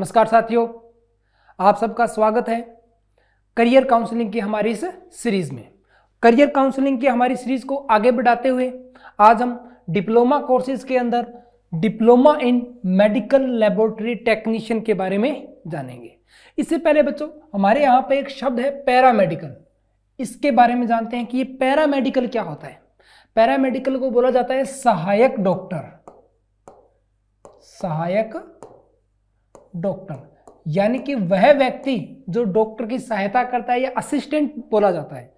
नमस्कार साथियों आप सबका स्वागत है करियर काउंसलिंग की हमारी इस सीरीज में करियर काउंसलिंग की हमारी सीरीज को आगे बढ़ाते हुए आज हम डिप्लोमा कोर्सेज के अंदर diploma in medical laboratory technician के बारे में जानेंगे इससे पहले बच्चों हमारे यहाँ पे एक शब्द है पैरामेडिकल इसके बारे में जानते हैं कि ये पैरामेडिकल क्या होता है पैरामेडिकल को बोला जाता है सहायक डॉक्टर सहायक डॉक्टर यानी कि वह व्यक्ति जो डॉक्टर की सहायता करता है या असिस्टेंट बोला जाता है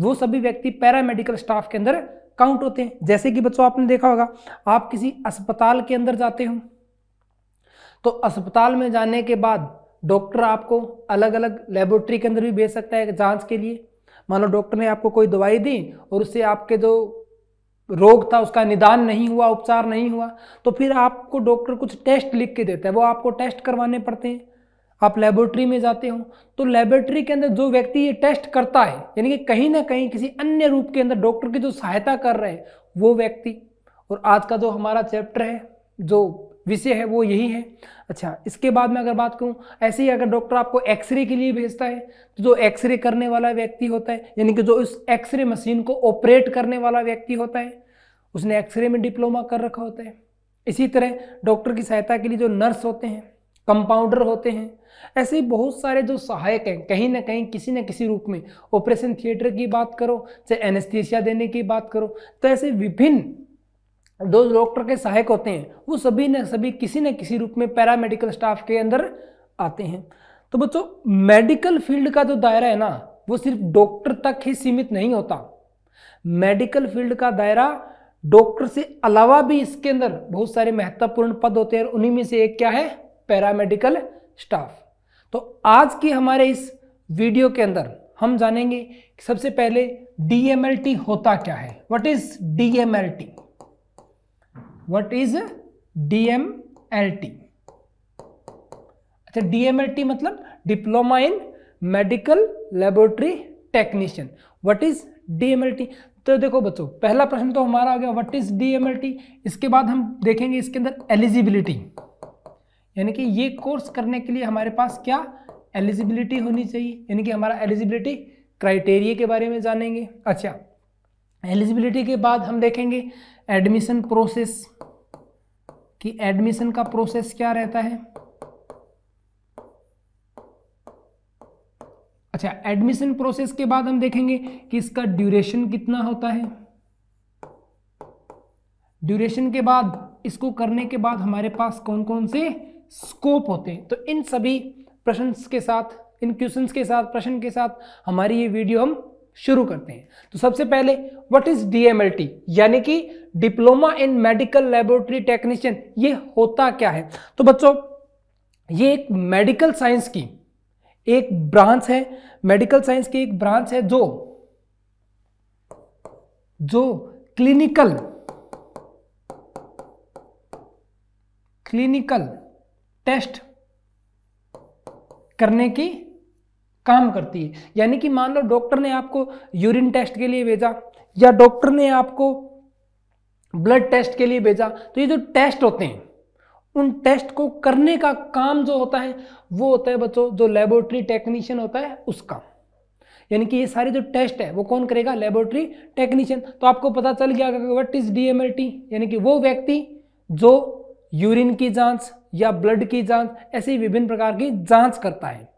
वो सभी व्यक्ति पैरामेडिकल स्टाफ के अंदर काउंट होते हैं जैसे कि बच्चों आपने देखा होगा आप किसी अस्पताल के अंदर जाते हो तो अस्पताल में जाने के बाद डॉक्टर आपको अलग अलग लेबोरेटरी के अंदर भी भेज सकता है जांच के लिए मान लो डॉक्टर ने आपको कोई दवाई दी और उससे आपके जो रोग था उसका निदान नहीं हुआ उपचार नहीं हुआ तो फिर आपको डॉक्टर कुछ टेस्ट लिख के देता है वो आपको टेस्ट करवाने पड़ते हैं आप लेबोरेटरी में जाते हो तो लेबोरेटरी के अंदर जो व्यक्ति ये टेस्ट करता है यानी कि कहीं ना कहीं किसी अन्य रूप के अंदर डॉक्टर की जो सहायता कर रहे हैं वो व्यक्ति और आज का जो हमारा चैप्टर है जो विषय है वो यही है अच्छा इसके बाद में अगर बात करूँ ऐसे ही अगर डॉक्टर आपको एक्सरे के लिए भेजता है तो जो एक्सरे करने वाला व्यक्ति होता है यानी कि जो इस एक्सरे मशीन को ऑपरेट करने वाला व्यक्ति होता है उसने एक्सरे में डिप्लोमा कर रखा होता है इसी तरह डॉक्टर की सहायता के लिए जो नर्स होते हैं कंपाउंडर होते हैं ऐसे बहुत सारे जो सहायक हैं कहीं ना कहीं किसी न किसी रूप में ऑपरेशन थिएटर की बात करो चाहे एनेस्थीसिया देने की बात करो तो ऐसे विभिन्न जो डॉक्टर के सहायक होते हैं वो सभी न सभी किसी न किसी रूप में पैरामेडिकल स्टाफ के अंदर आते हैं तो बच्चों मेडिकल फील्ड का जो दायरा है ना वो सिर्फ डॉक्टर तक ही सीमित नहीं होता मेडिकल फील्ड का दायरा डॉक्टर से अलावा भी इसके अंदर बहुत सारे महत्वपूर्ण पद होते हैं और उन्हीं में से एक क्या है पैरामेडिकल स्टाफ तो आज के हमारे इस वीडियो के अंदर हम जानेंगे सबसे पहले डीएमएलटी होता क्या है what is DMLT what is DMLT अच्छा डीएमएलटी मतलब diploma in medical laboratory technician what is DMLT तो देखो बच्चों पहला प्रश्न तो हमारा आ गया व्हाट इज डीएमएलटी इसके बाद हम देखेंगे इसके अंदर एलिजिबिलिटी यानी कि ये कोर्स करने के लिए हमारे पास क्या एलिजिबिलिटी होनी चाहिए यानी कि हमारा एलिजिबिलिटी क्राइटेरिया के बारे में जानेंगे अच्छा एलिजिबिलिटी के बाद हम देखेंगे एडमिशन प्रोसेस कि एडमिशन का प्रोसेस क्या रहता है अच्छा एडमिशन प्रोसेस के बाद हम देखेंगे कि इसका ड्यूरेशन कितना होता है ड्यूरेशन के बाद इसको करने के बाद हमारे पास कौन कौन से स्कोप होते हैं तो इन सभी प्रश्न के साथ इन क्वेश्चन के साथ प्रश्न के साथ हमारी ये वीडियो हम शुरू करते हैं तो सबसे पहले व्हाट इज डीएमएलटी यानी कि diploma in medical laboratory technician ये होता क्या है तो बच्चों ये एक मेडिकल साइंस की एक ब्रांच है मेडिकल साइंस की एक ब्रांच है जो जो क्लिनिकल क्लिनिकल टेस्ट करने की काम करती है यानी कि मान लो डॉक्टर ने आपको यूरिन टेस्ट के लिए भेजा या डॉक्टर ने आपको ब्लड टेस्ट के लिए भेजा तो ये जो टेस्ट होते हैं उन टेस्ट को करने का काम जो होता है वो होता है बच्चों जो लेबोरेटरी टेक्नीशियन होता है उसका यानी कि ये सारे जो टेस्ट है वो कौन करेगा लेबोरेटरी टेक्नीशियन तो आपको पता चल गया वट इज डीएमएलटी यानी कि वो व्यक्ति जो यूरिन की जांच या ब्लड की जांच ऐसी विभिन्न प्रकार की जांच करता है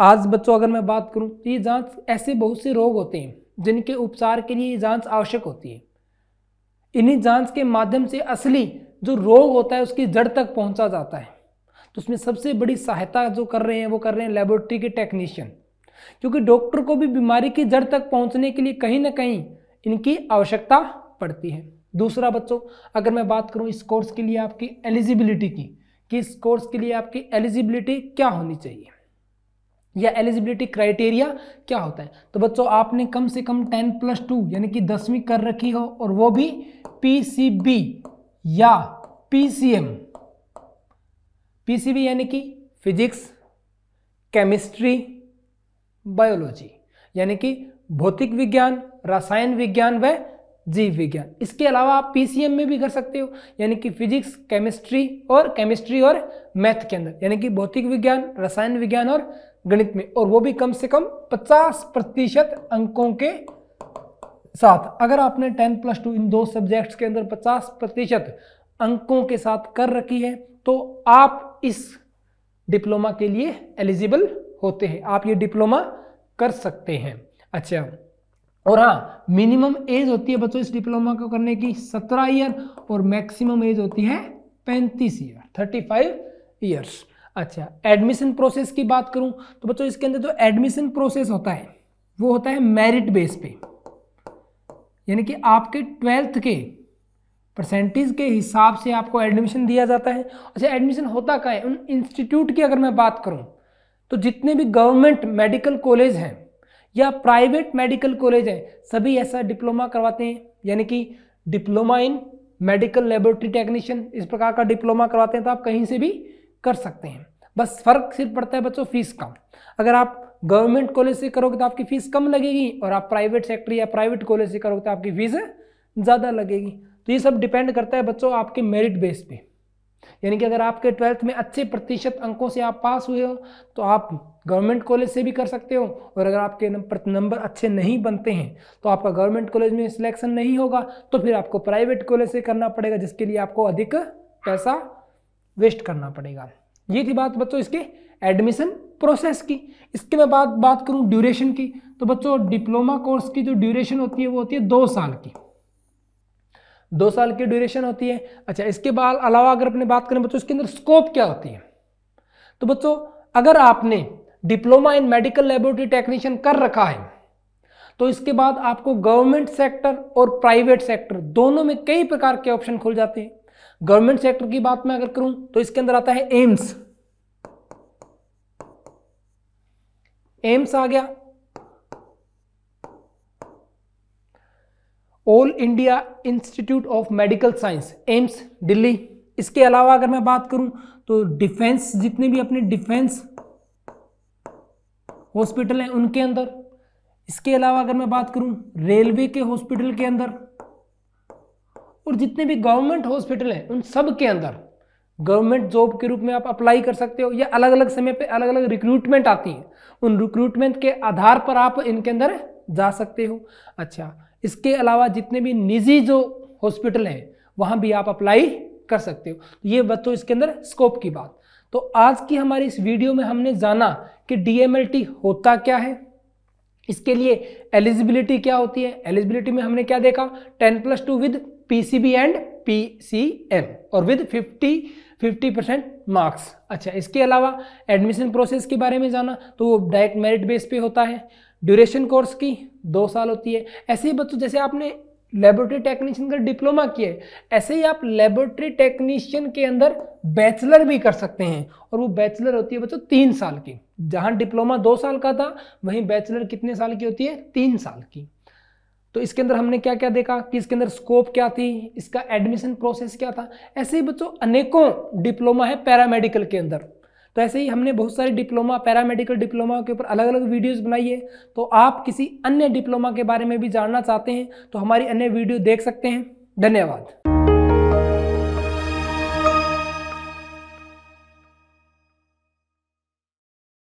आज बच्चों अगर मैं बात करूं तो ये जांच ऐसे बहुत से रोग होते हैं जिनके उपचार के लिए ये जांच आवश्यक होती है इन्हीं जांच के माध्यम से असली जो रोग होता है उसकी जड़ तक पहुंचा जाता है तो उसमें सबसे बड़ी सहायता जो कर रहे हैं वो कर रहे हैं लेबोरेटरी के टेक्नीशियन क्योंकि डॉक्टर को भी बीमारी की जड़ तक पहुंचने के लिए कहीं ना कहीं इनकी आवश्यकता पड़ती है दूसरा बच्चों अगर मैं बात करूं इस कोर्स के लिए आपकी एलिजिबिलिटी की कि इस कोर्स के लिए आपकी एलिजिबिलिटी क्या होनी चाहिए या एलिजिबिलिटी क्राइटेरिया क्या होता है तो बच्चों आपने कम से कम टेन प्लस टू यानी कि दसवीं कर रखी हो और वो भी पीसीबी या पीसीएम पीसीबी यानी कि फिजिक्स केमिस्ट्री बायोलॉजी यानी कि भौतिक विज्ञान रसायन विज्ञान व जीव विज्ञान इसके अलावा आप पीसीएम में भी कर सकते हो यानी कि फिजिक्स केमिस्ट्री और केमिस्ट्री और मैथ के अंदर यानी कि भौतिक विज्ञान रसायन विज्ञान और गणित में और वो भी कम से कम 50 प्रतिशत अंकों के साथ अगर आपने 10 प्लस टू इन दो सब्जेक्ट्स के अंदर 50 प्रतिशत अंकों के साथ कर रखी है तो आप इस डिप्लोमा के लिए एलिजिबल होते हैं आप ये डिप्लोमा कर सकते हैं अच्छा और हाँ मिनिमम एज होती है बच्चों इस डिप्लोमा को करने की सत्रह ईयर और मैक्सिमम एज होती है पैंतीस ईयर थर्टी फाइव ईयर्स अच्छा एडमिशन प्रोसेस की बात करूं तो बच्चों इसके अंदर जो तो एडमिशन प्रोसेस होता है वो होता है मेरिट बेस पे यानी कि आपके ट्वेल्थ के परसेंटेज के हिसाब से आपको एडमिशन दिया जाता है अच्छा एडमिशन होता क्या है उन इंस्टीट्यूट की अगर मैं बात करूं तो जितने भी गवर्नमेंट मेडिकल कॉलेज हैं या प्राइवेट मेडिकल कॉलेज हैं सभी ऐसा डिप्लोमा करवाते हैं यानी कि diploma in medical laboratory technician इस प्रकार का डिप्लोमा करवाते हैं तो आप कहीं से भी कर सकते हैं बस फर्क सिर्फ पड़ता है बच्चों फीस का अगर आप गवर्नमेंट कॉलेज से करोगे तो आपकी फीस कम लगेगी और आप प्राइवेट सेक्टर या प्राइवेट कॉलेज से करोगे तो आपकी फीस ज़्यादा लगेगी तो ये सब डिपेंड करता है बच्चों आपके मेरिट बेस पे यानी कि अगर आपके ट्वेल्थ में अच्छे प्रतिशत अंकों से आप पास हुए हो तो आप गवर्नमेंट कॉलेज से भी कर सकते हो और अगर आपके नंबर अच्छे नहीं बनते हैं तो आपका गवर्नमेंट कॉलेज में सिलेक्शन नहीं होगा तो फिर आपको प्राइवेट कॉलेज से करना पड़ेगा जिसके लिए आपको अधिक पैसा वेस्ट करना पड़ेगा ये थी बात बच्चों इसके एडमिशन प्रोसेस की इसके मैं बात बात करूँ ड्यूरेशन की तो बच्चों डिप्लोमा कोर्स की जो ड्यूरेशन होती है वो होती है दो साल की दो साल की ड्यूरेशन होती है अच्छा इसके बाद अलावा अगर अपने बात करें बच्चों इसके अंदर स्कोप क्या होती है तो बच्चों अगर आपने diploma in medical laboratory technician कर रखा है तो इसके बाद आपको गवर्नमेंट सेक्टर और प्राइवेट सेक्टर दोनों में कई प्रकार के ऑप्शन खुल जाते हैं गवर्नमेंट सेक्टर की बात मैं अगर करूं तो इसके अंदर आता है एम्स एम्स आ गया all India institute of medical science AIIMS Delhi इसके अलावा अगर मैं बात करूं तो डिफेंस जितने भी अपने डिफेंस हॉस्पिटल हैं उनके अंदर इसके अलावा अगर मैं बात करूं रेलवे के हॉस्पिटल के अंदर और जितने भी गवर्नमेंट हॉस्पिटल हैं उन सब के अंदर गवर्नमेंट जॉब के रूप में आप अप्लाई कर सकते हो या अलग अलग समय पे अलग अलग रिक्रूटमेंट आती है उन रिक्रूटमेंट के आधार पर आप इनके अंदर जा सकते हो अच्छा इसके अलावा जितने भी निजी जो हॉस्पिटल हैं वहाँ भी आप अप्लाई कर सकते हो ये बच्चों इसके अंदर स्कोप की बात तो आज की हमारी इस वीडियो में हमने जाना कि डी होता क्या है इसके लिए एलिजिबिलिटी क्या होती है एलिजिबिलिटी में हमने क्या देखा ten plus two with PCB and PCM और विद 50 50 परसेंट मार्क्स अच्छा इसके अलावा एडमिशन प्रोसेस के बारे में जाना तो वो डायरेक्ट मेरिट बेस पे होता है ड्यूरेशन कोर्स की दो साल होती है ऐसे ही बच्चों जैसे आपने लेबोरेटरी टेक्नीशियन का डिप्लोमा किया है ऐसे ही आप लेबोरेटरी टेक्नीशियन के अंदर बैचलर भी कर सकते हैं और वो बैचलर होती है बच्चों तीन साल की जहाँ डिप्लोमा दो साल का था वहीं बैचलर कितने साल की होती है तीन साल की तो इसके अंदर हमने क्या क्या देखा कि इसके अंदर स्कोप क्या थी इसका एडमिशन प्रोसेस क्या था ऐसे ही बच्चों अनेकों डिप्लोमा है पैरामेडिकल के अंदर तो ऐसे ही हमने बहुत सारे डिप्लोमा पैरामेडिकल डिप्लोमा के ऊपर अलग अलग वीडियोस बनाई है तो आप किसी अन्य डिप्लोमा के बारे में भी जानना चाहते हैं तो हमारी अन्य वीडियो देख सकते हैं धन्यवाद